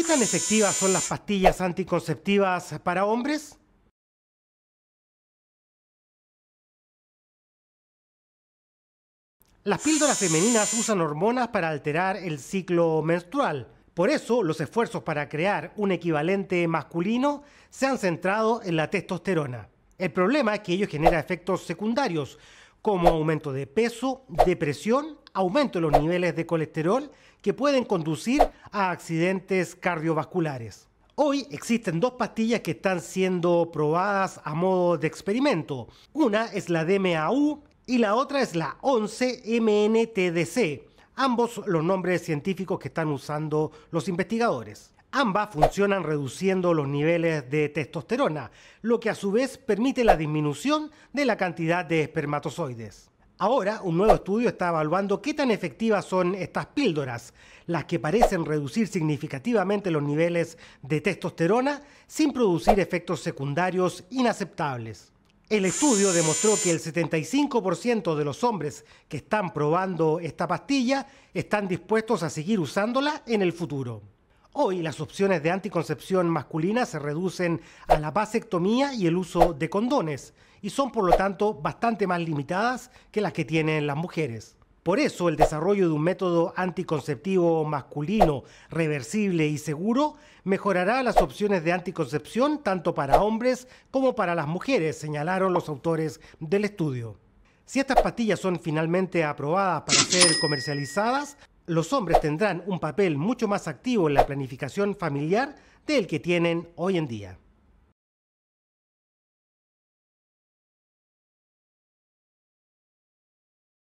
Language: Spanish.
¿Qué tan efectivas son las pastillas anticonceptivas para hombres? Las píldoras femeninas usan hormonas para alterar el ciclo menstrual. Por eso, los esfuerzos para crear un equivalente masculino se han centrado en la testosterona. El problema es que ello genera efectos secundarios, como aumento de peso, depresión, aumento de los niveles de colesterol, que pueden conducir a accidentes cardiovasculares. Hoy existen dos pastillas que están siendo probadas a modo de experimento. Una es la DMAU y la otra es la 11-MNTDC, ambos los nombres científicos que están usando los investigadores. Ambas funcionan reduciendo los niveles de testosterona, lo que a su vez permite la disminución de la cantidad de espermatozoides. Ahora, un nuevo estudio está evaluando qué tan efectivas son estas píldoras, las que parecen reducir significativamente los niveles de testosterona sin producir efectos secundarios inaceptables. El estudio demostró que el 75% de los hombres que están probando esta pastilla están dispuestos a seguir usándola en el futuro. Hoy las opciones de anticoncepción masculina se reducen a la vasectomía y el uso de condones, y son por lo tanto bastante más limitadas que las que tienen las mujeres. Por eso el desarrollo de un método anticonceptivo masculino, reversible y seguro mejorará las opciones de anticoncepción tanto para hombres como para las mujeres, señalaron los autores del estudio. Si estas pastillas son finalmente aprobadas para ser comercializadas, los hombres tendrán un papel mucho más activo en la planificación familiar del que tienen hoy en día.